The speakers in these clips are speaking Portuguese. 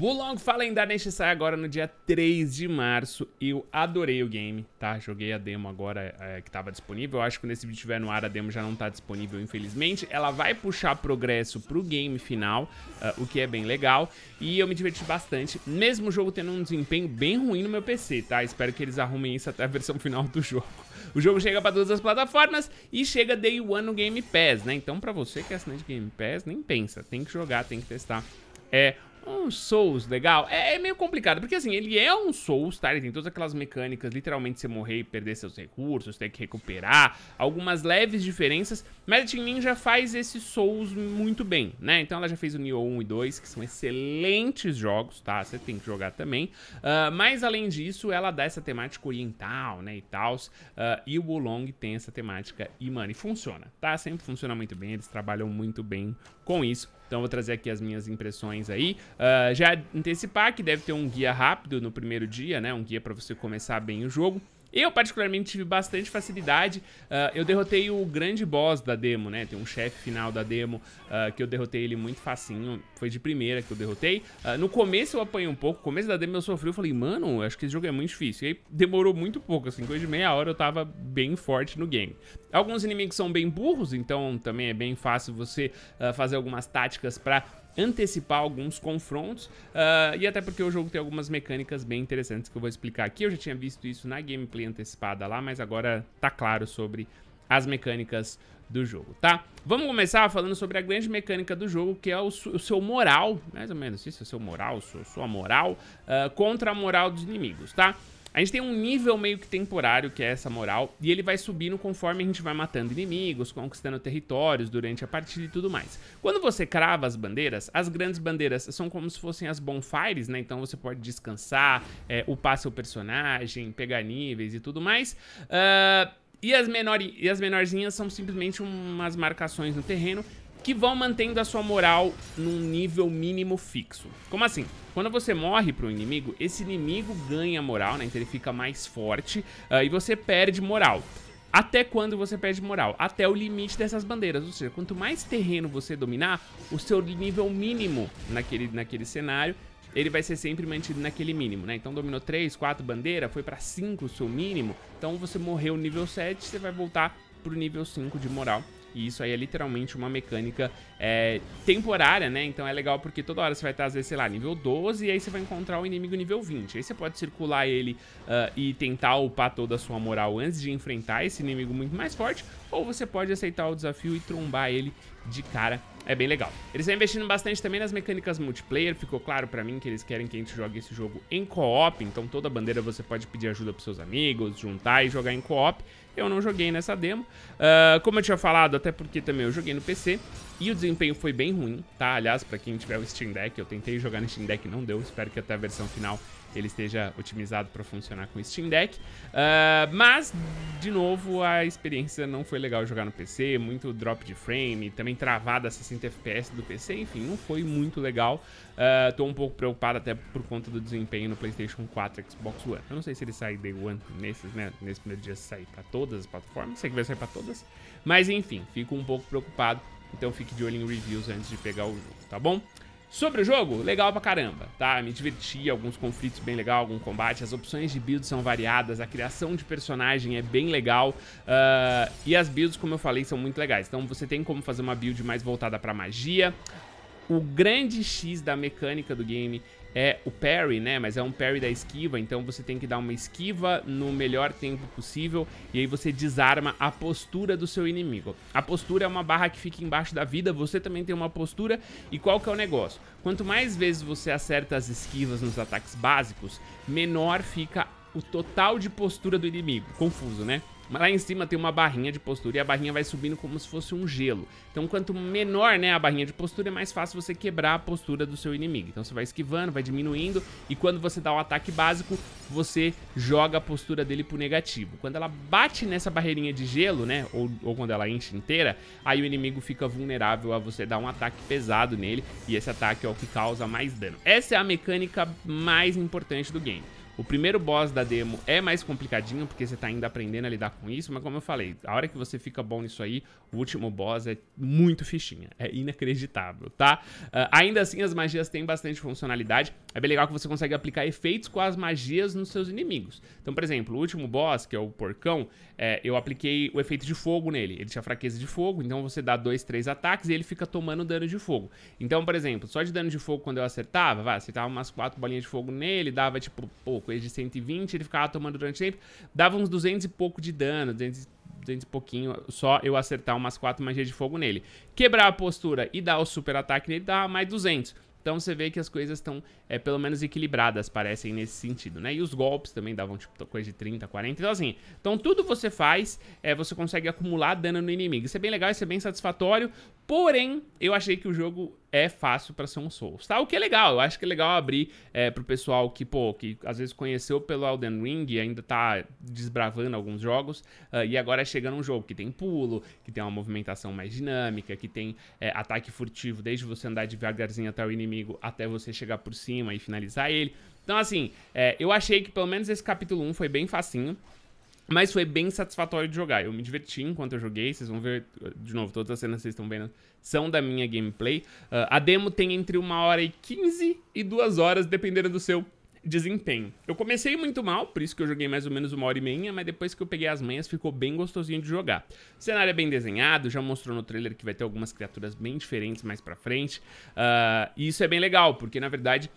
Wulong Fallen Darkness sai agora no dia 3 de março. Eu adorei o game, tá? Joguei a demo agora é, que tava disponível. Eu acho que quando esse vídeo estiver no ar, a demo já não tá disponível, infelizmente. Ela vai puxar progresso pro game final, uh, o que é bem legal. E eu me diverti bastante, mesmo o jogo tendo um desempenho bem ruim no meu PC, tá? Espero que eles arrumem isso até a versão final do jogo. O jogo chega para todas as plataformas e chega Day One no Game Pass, né? Então, para você que é assinante Game Pass, nem pensa. Tem que jogar, tem que testar. É um Souls legal é, é, meio complicado, porque assim, ele é um Souls, tá? Ele tem todas aquelas mecânicas, literalmente você morrer e perder seus recursos, tem que recuperar, algumas leves diferenças, mas a Team Ninja faz esses Souls muito bem, né? Então ela já fez o Nioh 1 e 2, que são excelentes jogos, tá? Você tem que jogar também, uh, mas além disso, ela dá essa temática oriental, né, e tal, uh, e o Wulong tem essa temática e, mano, e funciona, tá? Sempre funciona muito bem, eles trabalham muito bem com isso. Então vou trazer aqui as minhas impressões aí. Uh, já antecipar que deve ter um guia rápido no primeiro dia, né? Um guia para você começar bem o jogo. Eu, particularmente, tive bastante facilidade. Uh, eu derrotei o grande boss da demo, né? Tem um chefe final da demo uh, que eu derrotei ele muito facinho. Foi de primeira que eu derrotei. Uh, no começo eu apanhei um pouco. No começo da demo eu sofri. Eu falei, mano, acho que esse jogo é muito difícil. E aí demorou muito pouco, assim. Coisa de meia hora eu tava bem forte no game. Alguns inimigos são bem burros, então também é bem fácil você fazer algumas táticas pra antecipar alguns confrontos uh, e até porque o jogo tem algumas mecânicas bem interessantes que eu vou explicar aqui. Eu já tinha visto isso na gameplay antecipada lá, mas agora tá claro sobre as mecânicas do jogo, tá? Vamos começar falando sobre a grande mecânica do jogo, que é o, o seu moral, mais ou menos isso, é seu moral, sua, sua moral, uh, contra a moral dos inimigos, tá? A gente tem um nível meio que temporário, que é essa moral, e ele vai subindo conforme a gente vai matando inimigos, conquistando territórios durante a partida e tudo mais. Quando você crava as bandeiras, as grandes bandeiras são como se fossem as bonfires, né? Então você pode descansar, é, upar seu personagem, pegar níveis e tudo mais. Uh, e as, menor, e as menorzinhas são simplesmente umas marcações no terreno que vão mantendo a sua moral num nível mínimo fixo. Como assim? Quando você morre para um inimigo, esse inimigo ganha moral, né? Então ele fica mais forte uh, e você perde moral. Até quando você perde moral? Até o limite dessas bandeiras. Ou seja, quanto mais terreno você dominar, o seu nível mínimo naquele, naquele cenário ele vai ser sempre mantido naquele mínimo, né? Então dominou 3, 4 bandeiras, foi para 5 o seu mínimo. Então você morreu no nível 7, você vai voltar pro nível 5 de moral e isso aí é literalmente uma mecânica é, temporária, né? Então é legal porque toda hora você vai estar, às vezes, sei lá, nível 12 e aí você vai encontrar o inimigo nível 20. Aí você pode circular ele uh, e tentar upar toda a sua moral antes de enfrentar esse inimigo muito mais forte, ou você pode aceitar o desafio e trombar ele de cara é bem legal. Eles estão investindo bastante também nas mecânicas multiplayer. Ficou claro pra mim que eles querem que a gente jogue esse jogo em co-op. Então toda bandeira você pode pedir ajuda pros seus amigos, juntar e jogar em co-op. Eu não joguei nessa demo. Uh, como eu tinha falado, até porque também eu joguei no PC. E o desempenho foi bem ruim, tá? Aliás, para quem tiver o Steam Deck, eu tentei jogar no Steam Deck, não deu. Espero que até a versão final ele esteja otimizado para funcionar com o Steam Deck. Uh, mas, de novo, a experiência não foi legal jogar no PC, muito drop de frame, também travada a 60 FPS do PC, enfim, não foi muito legal. Uh, tô um pouco preocupado até por conta do desempenho no PlayStation 4 e Xbox One. Eu não sei se ele sai Day One nesses, né? Nesse primeiro dia se sair para todas as plataformas, sei que vai sair para todas. Mas enfim, fico um pouco preocupado então fique de olho em reviews antes de pegar o jogo, tá bom? Sobre o jogo, legal pra caramba, tá? Me diverti, alguns conflitos bem legal, algum combate, as opções de build são variadas, a criação de personagem é bem legal uh, e as builds, como eu falei, são muito legais. Então você tem como fazer uma build mais voltada pra magia. O grande X da mecânica do game é o parry, né? Mas é um parry da esquiva, então você tem que dar uma esquiva no melhor tempo possível e aí você desarma a postura do seu inimigo. A postura é uma barra que fica embaixo da vida, você também tem uma postura e qual que é o negócio? Quanto mais vezes você acerta as esquivas nos ataques básicos, menor fica o total de postura do inimigo. Confuso, né? Mas lá em cima tem uma barrinha de postura e a barrinha vai subindo como se fosse um gelo. Então quanto menor né, a barrinha de postura, é mais fácil você quebrar a postura do seu inimigo. Então você vai esquivando, vai diminuindo e quando você dá o um ataque básico, você joga a postura dele pro negativo. Quando ela bate nessa barreirinha de gelo, né, ou, ou quando ela enche inteira, aí o inimigo fica vulnerável a você dar um ataque pesado nele e esse ataque é o que causa mais dano. Essa é a mecânica mais importante do game. O primeiro boss da demo é mais complicadinho, porque você tá ainda aprendendo a lidar com isso, mas como eu falei, a hora que você fica bom nisso aí, o último boss é muito fichinha. É inacreditável, tá? Uh, ainda assim, as magias têm bastante funcionalidade. É bem legal que você consegue aplicar efeitos com as magias nos seus inimigos. Então, por exemplo, o último boss, que é o porcão, é, eu apliquei o efeito de fogo nele. Ele tinha fraqueza de fogo, então você dá dois, três ataques e ele fica tomando dano de fogo. Então, por exemplo, só de dano de fogo quando eu acertava, vai, acertava umas quatro bolinhas de fogo nele, dava tipo, pouco coisa de 120, ele ficava tomando durante o tempo, dava uns 200 e pouco de dano, 200, 200 e pouquinho, só eu acertar umas 4 magias de fogo nele. Quebrar a postura e dar o super ataque nele, dá mais 200. Então você vê que as coisas estão, é, pelo menos, equilibradas, parecem, nesse sentido, né? E os golpes também davam, tipo, coisa de 30, 40, então assim. Então tudo você faz, é, você consegue acumular dano no inimigo. Isso é bem legal, isso é bem satisfatório. Porém, eu achei que o jogo é fácil para ser um Souls, tá? O que é legal, eu acho que é legal abrir é, pro pessoal que, pô, que às vezes conheceu pelo Elden Ring e ainda tá desbravando alguns jogos, uh, e agora é chegando um jogo que tem pulo, que tem uma movimentação mais dinâmica, que tem é, ataque furtivo, desde você andar devagarzinho até o inimigo, até você chegar por cima e finalizar ele. Então, assim, é, eu achei que pelo menos esse capítulo 1 foi bem facinho, mas foi bem satisfatório de jogar. Eu me diverti enquanto eu joguei. Vocês vão ver, de novo, todas as cenas que vocês estão vendo são da minha gameplay. Uh, a demo tem entre uma hora e 15 e duas horas, dependendo do seu desempenho. Eu comecei muito mal, por isso que eu joguei mais ou menos uma hora e meia, mas depois que eu peguei as manhas ficou bem gostosinho de jogar. O cenário é bem desenhado, já mostrou no trailer que vai ter algumas criaturas bem diferentes mais pra frente. Uh, e isso é bem legal, porque na verdade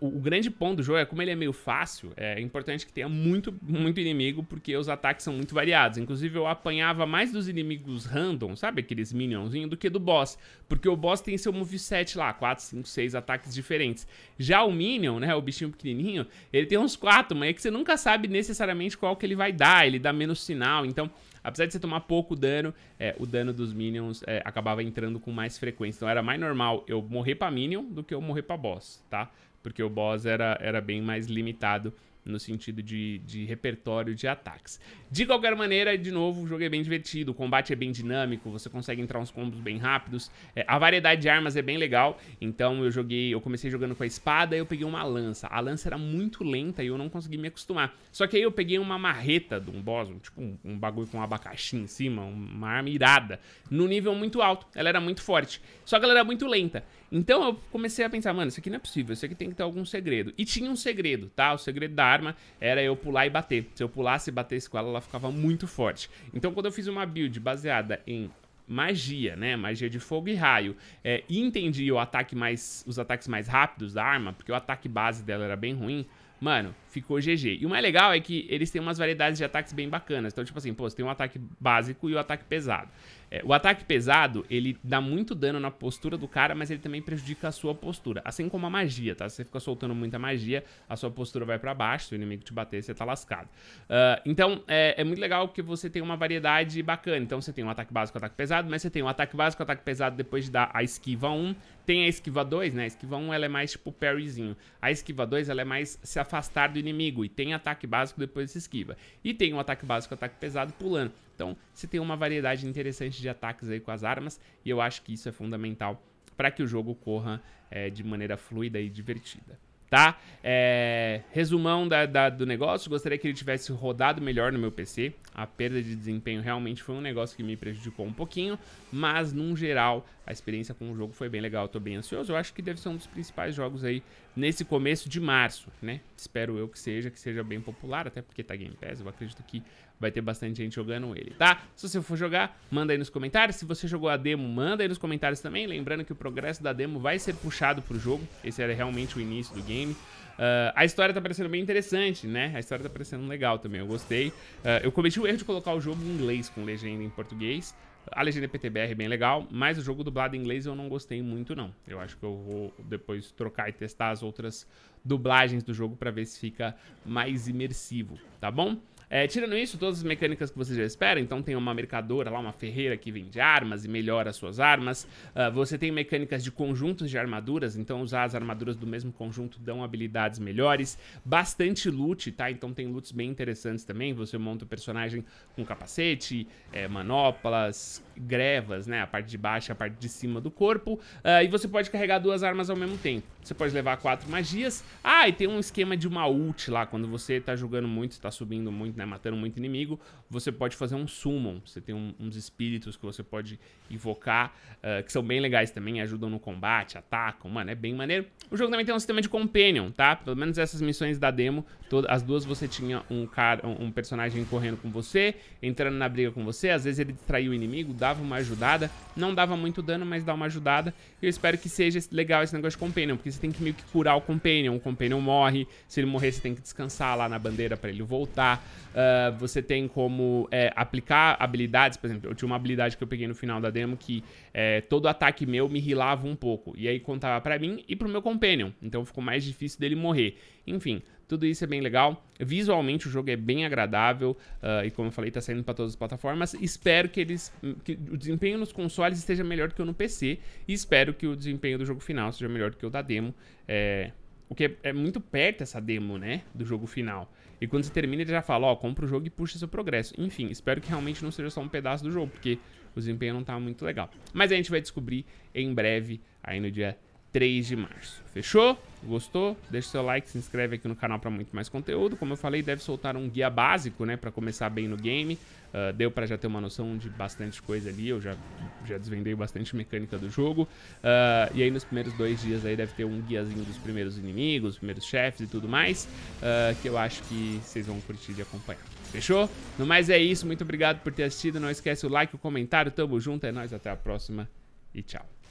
o, grande ponto do jogo é como ele é meio fácil, é importante que tenha muito, muito inimigo, porque os ataques são muito variados. Inclusive, eu apanhava mais dos inimigos random, sabe? Aqueles minionzinhos, do que do boss. Porque o boss tem seu moveset lá, 4, 5, 6 ataques diferentes. Já o minion, né? O bichinho pequenininho, ele tem uns 4, mas é que você nunca sabe necessariamente qual que ele vai dar. Ele dá menos sinal, então... Apesar de você tomar pouco dano, é, o dano dos minions é, acabava entrando com mais frequência. Então era mais normal eu morrer pra minion do que eu morrer pra boss, tá? porque o boss era, era bem mais limitado no sentido de, de repertório de ataques. De qualquer maneira, de novo, o jogo é bem divertido, o combate é bem dinâmico, você consegue entrar uns combos bem rápidos, é, a variedade de armas é bem legal, então eu joguei, eu comecei jogando com a espada e eu peguei uma lança. A lança era muito lenta e eu não consegui me acostumar. Só que aí eu peguei uma marreta de um boss, um, tipo um, um bagulho com um abacaxi em cima, uma arma irada, no nível muito alto, ela era muito forte, só que ela era muito lenta. Então eu comecei a pensar, mano, isso aqui não é possível, isso aqui tem que ter algum segredo. E tinha um segredo, tá? O segredo da arma era eu pular e bater. Se eu pulasse e batesse com ela, ela ficava muito forte. Então quando eu fiz uma build baseada em magia, né? Magia de fogo e raio. É, e entendi o ataque mais, os ataques mais rápidos da arma, porque o ataque base dela era bem ruim mano, ficou GG. E o mais legal é que eles têm umas variedades de ataques bem bacanas. Então, tipo assim, pô, você tem um ataque básico e o um ataque pesado. É, o ataque pesado, ele dá muito dano na postura do cara, mas ele também prejudica a sua postura. Assim como a magia, tá? Se você fica soltando muita magia, a sua postura vai pra baixo, se o inimigo te bater, você tá lascado. Uh, então, é, é, muito legal que você tem uma variedade bacana. Então, você tem um ataque básico, um ataque pesado, mas você tem um ataque básico, um ataque pesado depois de dar a esquiva 1, tem a esquiva 2, né? A esquiva 1 ela é mais tipo parryzinho. A esquiva 2 ela é mais se afastar do inimigo. E tem ataque básico depois se esquiva. E tem o um ataque básico, ataque pesado pulando. Então você tem uma variedade interessante de ataques aí com as armas. E eu acho que isso é fundamental para que o jogo corra é, de maneira fluida e divertida tá? É, resumão da, da, do negócio, gostaria que ele tivesse rodado melhor no meu PC. A perda de desempenho realmente foi um negócio que me prejudicou um pouquinho, mas num geral a experiência com o jogo foi bem legal. Estou bem ansioso, eu acho que deve ser um dos principais jogos aí nesse começo de março, né? Espero eu que seja, que seja bem popular, até porque tá Game Pass, eu acredito que vai ter bastante gente jogando ele, tá? Se você for jogar, manda aí nos comentários. Se você jogou a demo, manda aí nos comentários também. Lembrando que o progresso da demo vai ser puxado pro jogo. Esse era realmente o início do game. Uh, a história tá parecendo bem interessante, né? A história tá parecendo legal também, eu gostei. Uh, eu cometi o erro de colocar o jogo em inglês com legenda em português. A legenda PTBR é bem legal, mas o jogo dublado em inglês eu não gostei muito, não. Eu acho que eu vou depois trocar e testar as outras dublagens do jogo para ver se fica mais imersivo, tá bom? É, tirando isso, todas as mecânicas que você já espera, então tem uma mercadora lá, uma ferreira que vende armas e melhora suas armas. Uh, você tem mecânicas de conjuntos de armaduras, então usar as armaduras do mesmo conjunto dão habilidades melhores. Bastante loot, tá? Então tem loots bem interessantes também. Você monta o personagem com capacete, é, manoplas, grevas, né? A parte de baixo e a parte de cima do corpo. Uh, e você pode carregar duas armas ao mesmo tempo. Você pode levar quatro magias. Ah, e tem um esquema de uma ult lá, quando você tá jogando muito, tá subindo muito né, matando muito inimigo, você pode fazer um summon. Você tem um, uns espíritos que você pode invocar, uh, que são bem legais também, ajudam no combate, atacam, mano, é bem maneiro. O jogo também tem um sistema de companion, tá? Pelo menos essas missões da demo, todas, as duas você tinha um, cara, um personagem correndo com você, entrando na briga com você, às vezes ele distraía o inimigo, dava uma ajudada, não dava muito dano, mas dá uma ajudada. Eu espero que seja legal esse negócio de companion, porque você tem que meio que curar o companion, o companion morre, se ele morrer você tem que descansar lá na bandeira para ele voltar. Uh, você tem como é, aplicar habilidades, por exemplo, eu tinha uma habilidade que eu peguei no final da demo que é, todo ataque meu me rilava um pouco, e aí contava para mim e pro meu companion, então ficou mais difícil dele morrer. Enfim, tudo isso é bem legal. Visualmente o jogo é bem agradável uh, e como eu falei, tá saindo para todas as plataformas. Espero que eles que o desempenho nos consoles esteja melhor do que o no PC e espero que o desempenho do jogo final seja melhor do que o da demo. É, porque é, é muito perto essa demo, né? Do jogo final. E quando você termina, ele já fala, ó, oh, compra o jogo e puxa seu progresso. Enfim, espero que realmente não seja só um pedaço do jogo, porque o desempenho não tá muito legal. Mas a gente vai descobrir em breve, aí no dia 3 de março. Fechou? Gostou? Deixa seu like, se inscreve aqui no canal para muito mais conteúdo. Como eu falei, deve soltar um guia básico, né, para começar bem no game. Uh, deu para já ter uma noção de bastante coisa ali, eu já, já desvendei bastante mecânica do jogo. Uh, e aí nos primeiros dois dias aí deve ter um guiazinho dos primeiros inimigos, primeiros chefes e tudo mais, uh, que eu acho que vocês vão curtir de acompanhar. Fechou? No mais é isso, muito obrigado por ter assistido, não esquece o like, o comentário, tamo junto, é nóis, até a próxima e tchau.